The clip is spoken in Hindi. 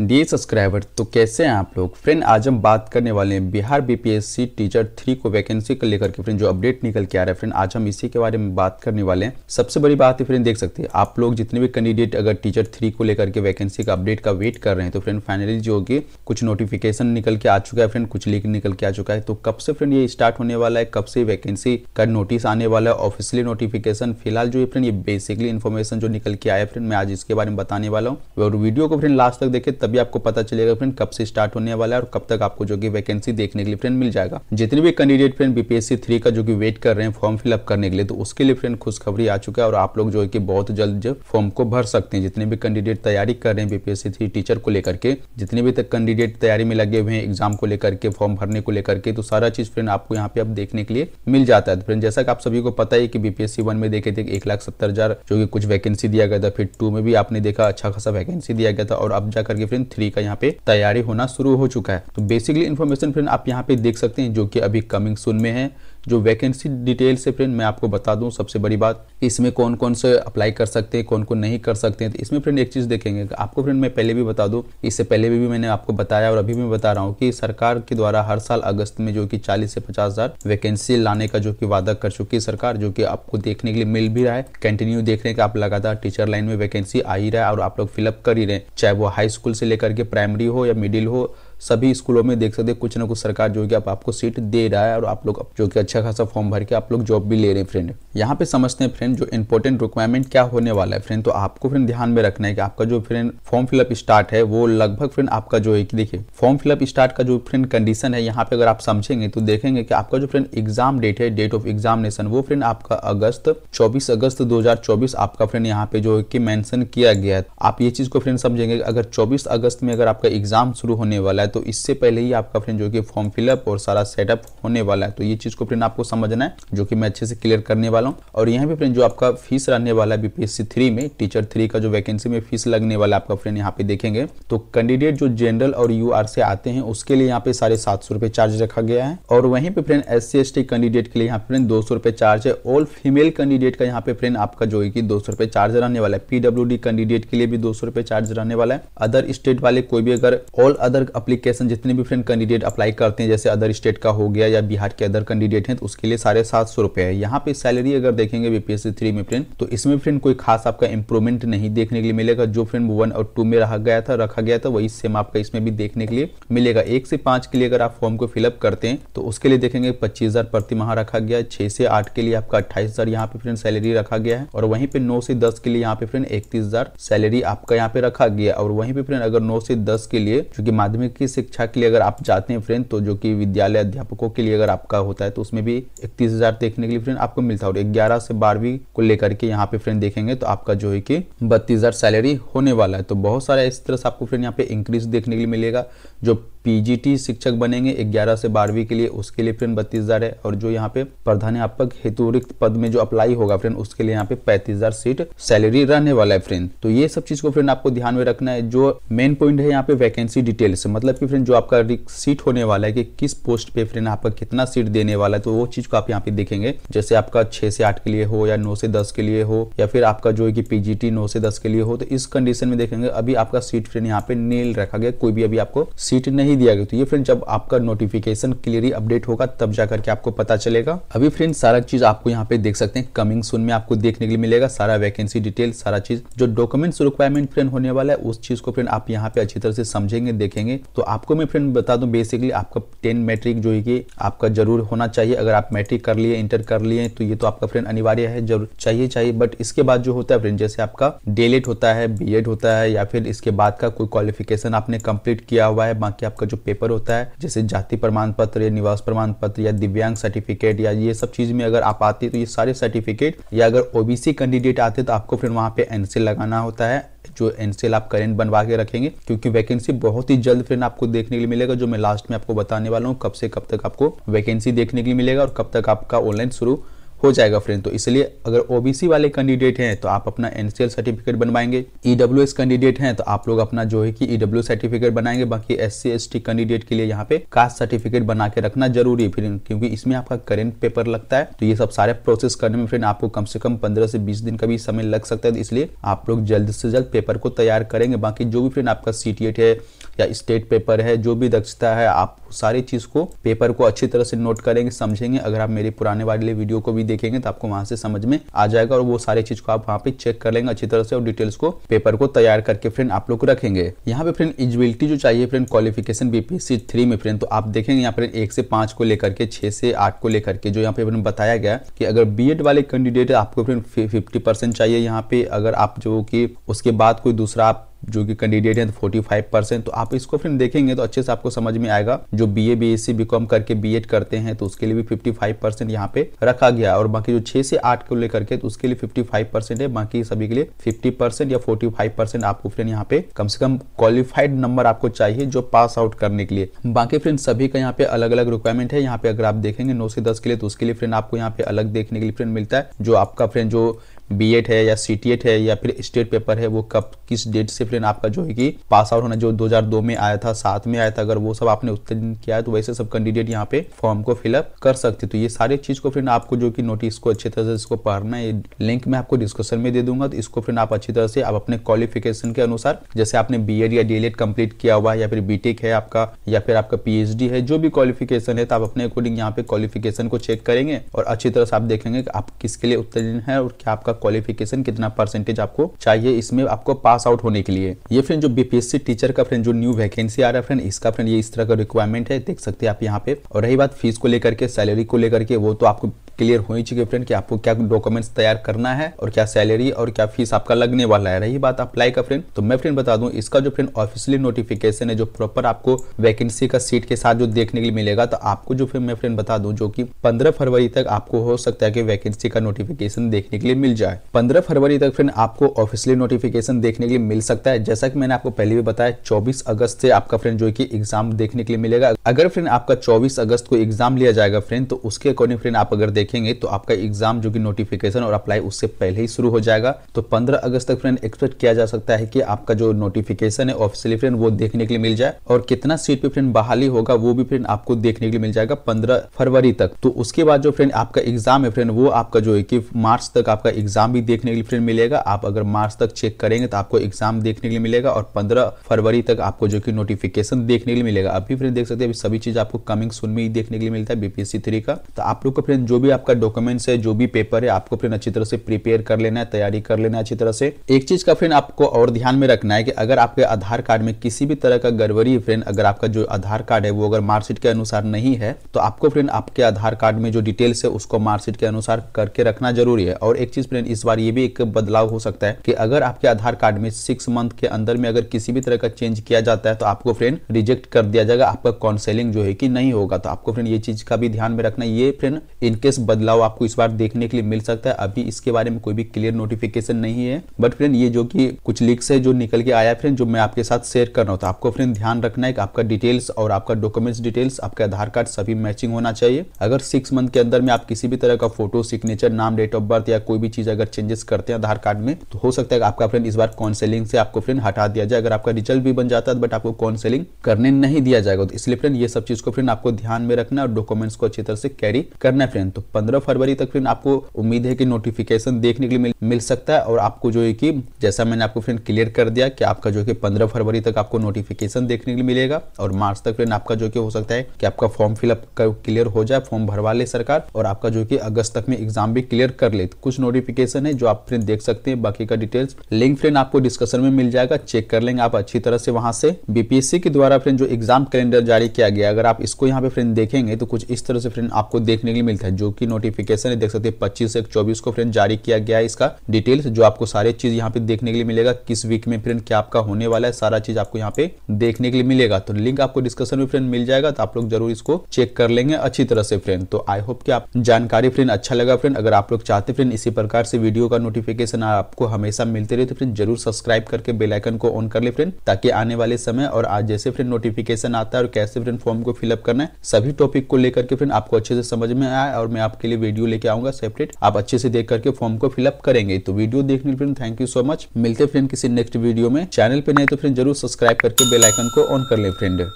डी सब्सक्राइबर तो कैसे हैं आप लोग फ्रेंड आज हम बात करने वाले हैं बिहार बीपीएससी टीचर थ्री को वैकेंसी को लेकर के फ्रेंड जो अपडेट निकल के आ रहा है फ्रेंड आज हम इसी के बारे में बात करने वाले हैं सबसे बड़ी बात है फ्रेंड देख सकते हैं आप लोग जितने भी कैंडिडेट अगर टीचर थ्री को लेकर के वैकेंसी का अपडेट का वेट कर रहे हैं तो फ्रेंड फाइनली जो होगी कुछ नोटिफिकेशन निकल के आ चुका है फ्रेंड कुछ लीक निकल के आ चुका है तो कब से फ्रेंड ये स्टार्ट होने वाला है कब से वैकेंसी का नोटिस आने वाला है ऑफिशियली नोटिफिकेशन फिलहाल जो है फ्रेंड ये बेसिकली इन्फॉर्मेशन जो निकल के आया फ्रेंड मैं आज इसके बारे में बताने वाला हूँ और वीडियो को फ्रेंड लास्ट तक देखे तभी आपको पता चलेगा फ्रेंड कब से स्टार्ट होने वाला है और कब तक आपको जो कि वैकेंसी देखने के लिए फ्रेंड मिल जाएगा जितने भी कैंडिडेट फ्रेंड बीपीएससी थ्री का जो कि वेट कर रहे हैं फॉर्म फिलअप करने के लिए तो उसके लिए फ्रेंड खुशखबरी आ चुका है और आप लोग जो है कि बहुत जल्द फॉर्म को भर सकते हैं जितने भी कैंडिडेट तैयारी कर रहे हैं बीपीएससी थ्री टीचर को लेकर के जितने भी तक कैंडिडेट तैयारी में लगे हुए हैं एग्जाम को लेकर के फॉर्म भरने को लेकर के तो सारा चीज फ्रेंड आपको यहाँ पे अब देखने के लिए मिल जाता है फ्रेंड तो जैसा कि आप सभी को पता है कि बीपीएससी वन में देखे थे एक लाख सत्तर हजार जो कि कुछ वैकेंसी दिया गया था फिर टू में भी आपने देखा अच्छा खासा वैकेंसी दिया गया था और अब जाकर के फ्रेंड थ्री का यहाँ पे तैयारी होना शुरू हो चुका है तो बेसिकली इन्फॉर्मेशन फ्रेंड आप यहाँ पे देख सकते हैं जो कि अभी कमिंग सुन में है जो वैकेंसी डिटेल से फ्रेंड मैं आपको बता दूं सबसे बड़ी बात इसमें कौन कौन से अप्लाई कर सकते हैं कौन कौन नहीं कर सकते हैं तो इसमें फ्रेंड एक चीज़ देखेंगे आपको फ्रेंड मैं पहले भी बता दूं इससे पहले भी, भी मैंने आपको बताया और अभी भी बता रहा हूँ की सरकार के द्वारा हर साल अगस्त में जो की चालीस से पचास हजार वैकेंसी लाने का जो की वादा कर चुकी है सरकार जो की आपको देखने के लिए मिल भी रहा है कंटिन्यू देखने का आप लगातार टीचर लाइन में वैकेंसी आ ही रहा है और आप लोग फिलअप कर ही रहे चाहे वो हाई स्कूल से लेकर के प्राइमरी हो या मिडिल हो सभी स्कूलों में देख सकते कुछ ना कुछ सरकार जो कि आप आपको सीट दे रहा है और आप लोग जो कि अच्छा खासा फॉर्म भर के आप लोग जॉब भी ले रहे हैं फ्रेंड यहाँ पे समझते हैं फ्रेंड जो इंपॉर्टेंट रिक्वायरमेंट क्या होने वाला है फ्रेंड तो आपको फ्रेंड ध्यान में रखना है कि आपका जो फ्रेंड फॉर्म फिलअप स्टार्ट है वो लगभग फ्रेंड आपका जो है कि देखिए फॉर्म फिलअप स्टार्ट का जो फ्रेंड कंडीशन है यहाँ पे अगर आप समझेंगे तो देखेंगे कि आपका जो फ्रेंड एग्जाम डेट है डेट ऑफ एग्जामिनेशन वो फ्रेंड आपका अगस्त चौबीस अगस्त दो आपका फ्रेंड यहाँ पे जो है कि मैंशन किया गया है आप ये चीज को फ्रेंड समझेंगे अगर चौबीस अगस्त में अगर आपका एग्जाम शुरू होने वाला है है तो इससे पहले ही आपका फ्रेंड जो कि फॉर्म फिलअप और सारा सेटअप होने वाला है तो ये चीज को फ्रेंड आपको समझना है जो कि मैं अच्छे से क्लियर करने वाला हूँ और यहाँ भी फ्रेंड जो आपका फीस रहने वाला है बीपीएससी थ्री में टीचर थ्री का जो वैकेंसी में फीस लगने वाला है आपका फ्रेंड यहाँ पे देखेंगे तो कैंडिडेट जो जनरल और यू से आते हैं उसके लिए यहाँ पे साढ़े सात चार्ज रखा गया है और वहीं पे फ्रेंड एस सी कैंडिडेट के लिए यहाँ फ्रेंड दो सौ चार्ज है ऑल फीमेल कैंडिडेट का यहाँ पे फ्रेंड आपका जो है कि दो सौ रुपए चार्ज रहने वाला है पीडब्ल्यू कैंडिडेट के लिए भी दो सौ रुपए चार्ज रहने वाला है अदर स्टेट वाले कोई भी अगर ऑल अदर अपली एप्लीकेशन जितने भी फ्रेंड कैंडिडेट अप्लाई करते हैं जैसे अदर स्टेट का हो गया या बिहार के अदर कैंडिडेट हैं तो उसके लिए साढ़े सात सौ रुपये है यहाँ पे सैलरी अगर देखेंगे बीपीएससी थ्री में फ्रेंड तो इसमें फ्रेंड कोई खास आपका इंप्रूवमेंट नहीं देखने के लिए मिलेगा जो फ्रेंड वन और टू में रखा गया था रखा गया था वही सेम आपका इसमें भी देखने के लिए मिलेगा एक से पांच के लिए अगर आप फॉर्म को फिलअप करते हैं तो उसके लिए देखेंगे पच्चीस हज़ार प्रति माह रखा गया छह से आठ के लिए आपका अट्ठाईस हज़ार यहाँ पे फ्रेंड सैलरी रखा गया है और वहीं पे नौ से दस के लिए यहाँ पे फ्रेंड इकतीस हज़ार सैलरी आपका यहाँ पे रखा गया और वहीं पे फ्रेंड अगर नौ से दस के लिए क्योंकि माध्यमिक की की शिक्षा के लिए अगर आप जाते हैं फ्रेंड तो जो कि विद्यालय अध्यापकों के लिए अगर आपका होता है तो उसमें भी इकतीस हजार देखने के लिए फ्रेंड आपको मिलता है और ग्यारह से बारहवीं को लेकर के यहाँ पे फ्रेंड देखेंगे तो आपका जो है कि बत्तीस हजार सैलरी होने वाला है तो बहुत सारा इस तरह से आपको फ्रेंड यहाँ पे इंक्रीज देखने के लिए मिलेगा जो पीजीटी शिक्षक बनेंगे 11 से बारहवीं के लिए उसके लिए फ्रेंड बत्तीस हज़ार है और जो यहाँ पे प्रधान हेतु रिक्त पद में जो अप्लाई होगा फ्रेंड उसके लिए यहाँ पे पैंतीस हज़ार सीट सैलरी रहने वाला है फ्रेंड तो ये सब चीज़ को फ्रेंड आपको ध्यान में रखना है जो मेन पॉइंट है यहाँ पे वैकेंसी डिटेल्स मतलब की फ्रेंड जो आपका सीट होने वाला है कि किस पोस्ट पे फ्रेंड आपका कितना सीट देने वाला है तो वो चीज़ को आप यहाँ पे देखेंगे जैसे आपका छह से आठ के लिए हो या नौ से दस के लिए हो या फिर आपका जो है कि पीजीटी नौ से दस के लिए हो तो इस कंडीशन में देखेंगे अभी आपका सीट फ्रेंड यहाँ पे नील रखा गया कोई भी अभी आपको सीट नहीं नहीं दिया गया तो ये फ्रेंड जब आपका नोटिफिकेशन क्लियरली अपडेट होगा तब जाकर के आपको पता चलेगा अभी फ्रेंड सारा चीज आपको यहाँ पे देख सकते हैं कमिंग सुन में आपको देखने के लिए मिलेगा सारा वैकेंसी डिटेल सारा चीज जो डॉक्यूमेंट्स रिक्वायरमेंट फ्रेंड होने वाला है उस चीज को फ्रेंड आप यहाँ पे अच्छी तरह से समझेंगे देखेंगे तो आपको मैं फ्रेंड बता दू बेसिकली आपका टेन मैट्रिक जो है कि आपका जरूर होना चाहिए अगर आप मैट्रिक कर लिए इंटर कर लिए तो ये तो आपका फ्रेंड अनिवार्य है जरूर चाहिए चाहिए बट इसके बाद जो होता है फ्रेंड जैसे आपका डेलेट e होता है बी होता है या फिर इसके बाद का कोई क्वालिफिकेशन आपने कंप्लीट किया हुआ है बाकी आपका आपका जो पेपर होता है जैसे जाति प्रमाण पत्र या निवास प्रमाण पत्र या दिव्यांग सर्टिफिकेट या ये सब चीज में अगर आप आते हैं तो ये सारे सर्टिफिकेट या अगर ओबीसी कैंडिडेट आते तो आपको फिर वहां पे एनसी लगाना होता है जो एनसीएल आप करेंट बनवा के रखेंगे क्योंकि वैकेंसी बहुत ही जल्द फ्रेंड आपको देखने के लिए मिलेगा जो मैं लास्ट में आपको बताने वाला हूँ कब से कब तक आपको वैकेंसी देखने के लिए मिलेगा और कब तक आपका ऑनलाइन शुरू हो जाएगा फ्रेंड तो इसलिए अगर ओबीसी वाले कैंडिडेट हैं तो आप अपना एनसीएल सर्टिफिकेट बनवाएंगे एस e कैंडिडेट हैं तो आप लोग अपना जो है कि ईडब्ल्यू e सर्टिफिकेट बनाएंगे बाकी एस सी कैंडिडेट के लिए यहाँ पे कास्ट सर्टिफिकेट बना के रखना जरूरी है क्योंकि इसमें आपका करेंट पेपर लगता है तो ये सब सारे प्रोसेस करने में फ्रेंड आपको कम से कम पंद्रह से बीस दिन का भी समय लग सकता है इसलिए आप लोग जल्द से जल्द पेपर को तैयार करेंगे बाकी जो भी फ्रेंड आपका सी है या स्टेट पेपर है जो भी दक्षता है आप सारी चीज़ को पेपर को अच्छी तरह से नोट करेंगे समझेंगे अगर आप मेरे पुराने वाले वीडियो को भी देखेंगे तो आपको वहां से समझ में आ जाएगा और वो सारी चीज़ को आप वहाँ पे चेक कर लेंगे अच्छी तरह से और डिटेल्स को पेपर को तैयार करके फ्रेंड आप लोग रखेंगे यहाँ पे फ्रेंड इजिबिलिटी जो चाहिए फ्रेंड क्वालिफिकेशन बीपीएससी थ्री में फ्रेंड तो आप देखेंगे यहाँ पर एक से पांच को लेकर के छह से आठ को लेकर के जो यहाँ पे बताया गया कि अगर बी वाले कैंडिडेट आपको फ्रेंड फिफ्टी चाहिए यहाँ पे अगर आप जो कि उसके बाद कोई दूसरा आप जो कि कैंडिडेट हैं तो 45 परसेंट तो आप इसको फिर देखेंगे तो अच्छे से आपको समझ में आएगा जो B A B S C करके बी एड करते हैं तो उसके लिए भी 55 फाइव परसेंट यहाँ पे रखा गया और बाकी जो छह से आठ को लेकर के तो उसके लिए फिफ्टी फाइव परसेंट है बाकी सभी के लिए फिफ्टी परसेंट या फोर्टी फाइव परसेंट आपको फ्रेंड यहाँ पे कम से कम क्वालिफाइड नंबर आपको चाहिए जो पास आउट करने के लिए बाकी फ्रेंड सभी का यहाँ पे अलग अलग रिक्वायरमेंट है यहाँ पे अगर आप देखेंगे नौ से दस के लिए तो उसके लिए फ्रेंड आपको यहाँ पे अलग देखने के लिए फ्रेंड मिलता है जो आपका फ्रेंड जो बीएड है या सीटीएट है या फिर स्टेट पेपर है वो कब किस डेट से फिर आपका जो है कि पास आउट होना जो 2002 में आया था सात में आया था अगर वो सब आपने उत्तीर्ण किया है तो वैसे सब कैंडिडेट यहाँ पे फॉर्म को फिलअप कर सकते तो ये सारी चीज को फ्रेंड आपको जो कि नोटिस को अच्छी तरह से इसको पढ़ना है लिंक मैं आपको डिस्कशन में दे दूंगा तो इसको फ्रेंड आप अच्छी तरह से आप अपने क्वालिफिकेशन के अनुसार जैसे आपने बी या डी कंप्लीट किया हुआ है या फिर बीटेक है आपका या फिर आपका पीएचडी है जो भी क्वालिफिकेशन है तो आप अपने अकॉर्डिंग यहाँ पे क्वालिफिकेशन को चेक करेंगे और अच्छी तरह से आप देखेंगे कि आप किसके लिए उत्तीर्ण है और क्या आपका क्वालिफिकेशन कितना परसेंटेज आपको चाहिए इसमें आपको पास आउट होने के लिए ये फ्रेंड जो बीपीएससी टीचर का फ्रेंड जो न्यू वैकेंसी आ रहा है फ्रेंड इसका फ्रेंड ये इस तरह का रिक्वायरमेंट है देख सकते हैं आप यहाँ पे और रही बात फीस को लेकर के सैलरी को लेकर के वो तो आपको क्लियर होनी चुके फ्रेंड कि आपको क्या डॉक्यूमेंट्स तैयार करना है और क्या सैलरी और क्या फीस आपका लगने वाला है रही बात अप्लाई का फ्रेंड तो मैं फ्रेंड बता दूं इसका जो फ्रेंड ऑफिशियली नोटिफिकेशन है जो प्रॉपर आपको वैकेंसी का सीट के साथ जो देखने के लिए मिलेगा तो आपको जो फिर मैं फ्रेंड बता दूं जो की पंद्रह फरवरी तक आपको हो सकता है कि वैकेंसी का नोटिफिकेशन देखने के लिए मिल जाए पंद्रह फरवरी तक फ्रेंड आपको ऑफिशियली नोटिफिकेशन देखने के लिए मिल सकता है जैसा कि मैंने आपको पहले भी बताया चौबीस अगस्त से आपका फ्रेंड जो की एग्जाम देखने के लिए मिलेगा अगर फ्रेंड आपका चौबीस अगस्त को एग्जाम लिया जाएगा फ्रेंड तो उसके अकॉर्डिंग फ्रेंड आप अगर देख देखेंगे तो आपका एग्जाम जो कि नोटिफिकेशन और अप्लाई उससे पहले ही शुरू हो जाएगा तो 15 अगस्त तक फ्रेंड एक्सपेक्ट किया जा सकता है कि आपका जो नोटिफिकेशन है ऑफिसियली फ्रेंड वो देखने के लिए मिल जाए और कितना सीट पे फ्रेंड बहाली होगा वो भी फ्रेंड आपको देखने के लिए मिल जाएगा पंद्रह फरवरी तक तो उसके बाद जो फ्रेंड आपका एग्जाम है फ्रेंड वो आपका जो है कि मार्च तक आपका एग्जाम भी देखने के लिए फ्रेंड मिलेगा आप अगर मार्च तक चेक करेंगे तो आपको एग्जाम देखने के लिए मिलेगा और पंद्रह फरवरी तक आपको जो कि नोटिफिकेशन देखने के लिए मिलेगा अभी फ्रेंड देख सकते हैं अभी सभी चीज आपको कमिंग सुन में ही देखने के लिए मिलता है बीपीएससी थ्री का तो आप लोग का फ्रेंड जो भी आपका डॉक्यूमेंट्स है जो भी पेपर है आपको फ्रेंड अच्छी तरह से प्रिपेयर कर लेना है तैयारी कर लेना है अच्छी तरह से एक चीज का फ्रेंड आपको और ध्यान में रखना है कि अगर आपके आधार कार्ड में किसी भी तरह का गड़बड़ी फ्रेंड अगर आपका जो आधार कार्ड है वो अगर मार्कशीट के अनुसार नहीं है तो आपको फ्रेंड आपके आधार कार्ड में जो डिटेल्स है उसको मार्कशीट के अनुसार करके रखना जरूरी है और एक चीज फ्रेंड इस बार ये भी एक बदलाव हो सकता है कि अगर आपके आधार कार्ड में सिक्स मंथ के अंदर में अगर किसी भी तरह का चेंज किया जाता है तो आपको फ्रेंड रिजेक्ट कर दिया जाएगा आपका काउंसलिंग जो है कि नहीं होगा तो आपको फ्रेंड ये चीज का भी ध्यान में रखना ये फ्रेंड इनकेस बदलाव आपको इस बार देखने के लिए मिल सकता है अभी इसके बारे में कोई भी क्लियर नोटिफिकेशन नहीं है बट फ्रेंड ये जो कि कुछ लीक्स है जो निकल के आया फ्रेंड जो मैं आपके साथ शेयर कर रहा हूँ तो आपको फ्रेंड ध्यान रखना है कि आपका डिटेल्स और आपका डॉक्यूमेंट्स डिटेल्स आपके आधार कार्ड सभी मैचिंग होना चाहिए अगर सिक्स मंथ के अंदर में आप किसी भी तरह का फोटो सिग्नेचर नाम डेट ऑफ बर्थ या कोई भी चीज अगर चेंजेस करते हैं आधार कार्ड में तो हो सकता है आपका फ्रेंड इस बार काउंसिलिंग से आपको फ्रेंड हटा दिया जाए अगर आपका रिजल्ट भी बन जाता है बट आपको काउंसिलिंग करने नहीं दिया जाएगा तो इसलिए फ्रेंड ये सब चीज को फ्रेंड आपको ध्यान में रखना और डॉक्यूमेंट्स को अच्छी तरह से कैरी करना है फ्रेंड तो पंद्रह फरवरी तक आपको उम्मीद है कि नोटिफिकेशन देखने के लिए मिल, मिल सकता है और आपको जो है कि जैसा मैंने आपको फ्रेंड क्लियर कर दिया कि आपका जो है कि पंद्रह फरवरी तक आपको नोटिफिकेशन देखने के लिए मिलेगा और मार्च तक फ्रेंड आपका जो कि हो सकता है कि आपका फॉर्म फिलअप क्लियर हो जाए फॉर्म भरवा ले सरकार और आपका जो की अगस्त तक में एग्जाम भी क्लियर कर ले तो कुछ नोटिफिकेशन है जो आप फ्रेंड देख सकते हैं बाकी का डिटेल्स लिंक फ्रेंड आपको डिस्कशन में मिल जाएगा चेक कर लेंगे आप अच्छी तरह से वहां से बीपीएससी के द्वारा फ्रेंड जो एग्जाम कैलेंडर जारी किया गया अगर आप इसको यहाँ पे फ्रेंड देखेंगे तो कुछ इस तरह से फ्रेंड आपको देखने के लिए मिलता है जो कि की नोटिफिकेशन देख सकते हैं पच्चीस से चौबीस को फ्रेंड जारी किया गया है इसका डिटेल्स जो आपको सारे चीज यहाँ पे देखने के लिए मिलेगा किस वीक में फ्रेंड क्या आपका होने वाला है सारा चीज आपको यहाँ पे देखने के लिए मिलेगा तो लिंक आपको डिस्कशन में फ्रेंड मिल जाएगा तो आप लोग जरूर इसको चेक कर लेंगे अच्छी तरह से फ्रेंड तो आई होप कि आप जानकारी फ्रेंड अच्छा लगा फ्रेंड अगर आप लोग चाहते फ्रेंड इसी प्रकार से वीडियो का नोटिफिकेशन आपको हमेशा मिलते रहे तो फ्रेंड जरूर सब्सक्राइब करके बेलाइकन को ऑन कर ले फ्रेंड ताकि आने वाले समय और आज जैसे फ्रेंड नोटिफिकेशन आता है और कैसे फ्रेंड फॉर्म को फिलअप करना है सभी टॉपिक को लेकर के फ्रेंड आपको अच्छे से समझ में आए और मैं आप आपके लिए वीडियो लेके आऊंगा सेपरेट आप अच्छे से देख करके फॉर्म को फिलअप करेंगे तो वीडियो देखने के लिए थैंक यू सो मच मिलते फ्रेंड किसी नेक्स्ट वीडियो में चैनल पे नहीं तो फ्रेंड जरूर सब्सक्राइब करके बेलाइकन को ऑन कर ले फ्रेंड